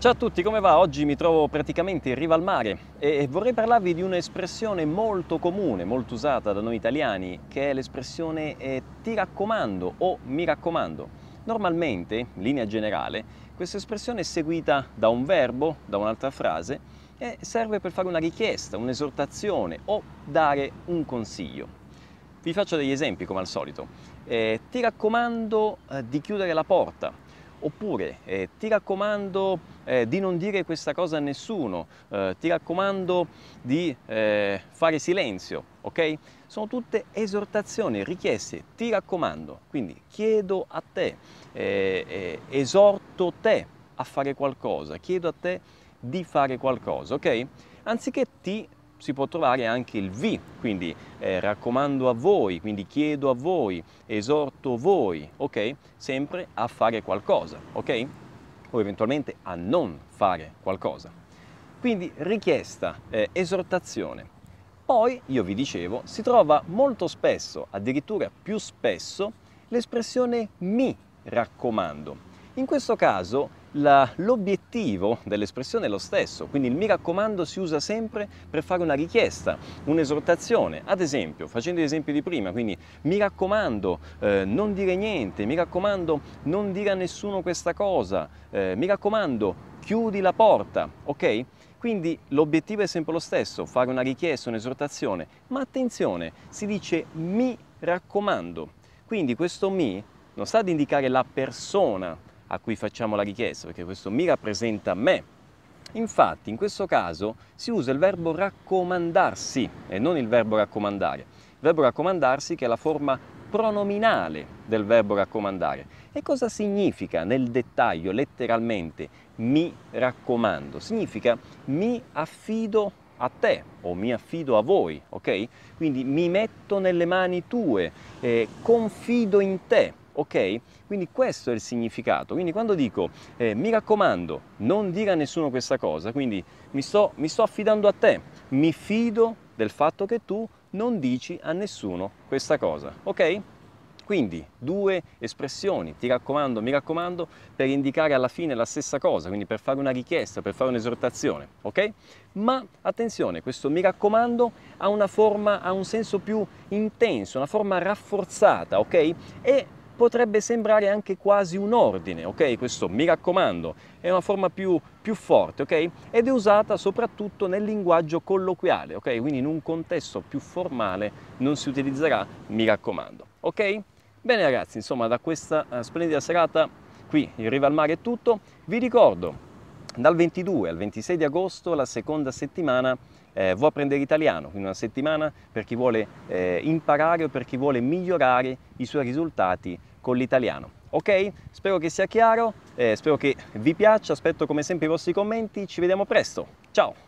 Ciao a tutti, come va? Oggi mi trovo praticamente in riva al mare e vorrei parlarvi di un'espressione molto comune, molto usata da noi italiani, che è l'espressione eh, ti raccomando o mi raccomando. Normalmente, in linea generale, questa espressione è seguita da un verbo, da un'altra frase e serve per fare una richiesta, un'esortazione o dare un consiglio. Vi faccio degli esempi come al solito. Eh, ti raccomando eh, di chiudere la porta Oppure eh, ti raccomando eh, di non dire questa cosa a nessuno, eh, ti raccomando di eh, fare silenzio, ok? Sono tutte esortazioni, richieste, ti raccomando. Quindi chiedo a te, eh, eh, esorto te a fare qualcosa, chiedo a te di fare qualcosa, ok? Anziché ti si può trovare anche il vi, quindi eh, raccomando a voi, quindi chiedo a voi, esorto voi, ok? Sempre a fare qualcosa, ok? O eventualmente a non fare qualcosa. Quindi richiesta, eh, esortazione. Poi, io vi dicevo, si trova molto spesso, addirittura più spesso, l'espressione mi raccomando. In questo caso l'obiettivo dell'espressione è lo stesso, quindi il mi raccomando si usa sempre per fare una richiesta, un'esortazione, ad esempio, facendo gli esempi di prima, quindi mi raccomando eh, non dire niente, mi raccomando non dire a nessuno questa cosa, eh, mi raccomando chiudi la porta, ok? Quindi l'obiettivo è sempre lo stesso, fare una richiesta, un'esortazione, ma attenzione, si dice mi raccomando, quindi questo mi non sta ad indicare la persona a cui facciamo la richiesta, perché questo mi rappresenta me. Infatti, in questo caso si usa il verbo raccomandarsi e non il verbo raccomandare. Il verbo raccomandarsi che è la forma pronominale del verbo raccomandare. E cosa significa nel dettaglio, letteralmente, mi raccomando? Significa mi affido a te o mi affido a voi, ok? Quindi mi metto nelle mani tue, eh, confido in te, ok? Quindi questo è il significato, quindi quando dico eh, mi raccomando non dire a nessuno questa cosa, quindi mi sto, mi sto affidando a te, mi fido del fatto che tu non dici a nessuno questa cosa, ok? Quindi due espressioni, ti raccomando, mi raccomando, per indicare alla fine la stessa cosa, quindi per fare una richiesta, per fare un'esortazione, ok? Ma attenzione, questo mi raccomando ha una forma, ha un senso più intenso, una forma rafforzata, ok? E potrebbe sembrare anche quasi un ordine, ok? Questo mi raccomando, è una forma più, più forte, ok? Ed è usata soprattutto nel linguaggio colloquiale, ok? Quindi in un contesto più formale non si utilizzerà mi raccomando, ok? Bene ragazzi, insomma da questa eh, splendida serata qui in riva al mare è tutto, vi ricordo dal 22 al 26 di agosto la seconda settimana eh, Vuoi apprendere italiano, quindi una settimana per chi vuole eh, imparare o per chi vuole migliorare i suoi risultati con l'italiano. Ok? Spero che sia chiaro, eh, spero che vi piaccia, aspetto come sempre i vostri commenti, ci vediamo presto, ciao!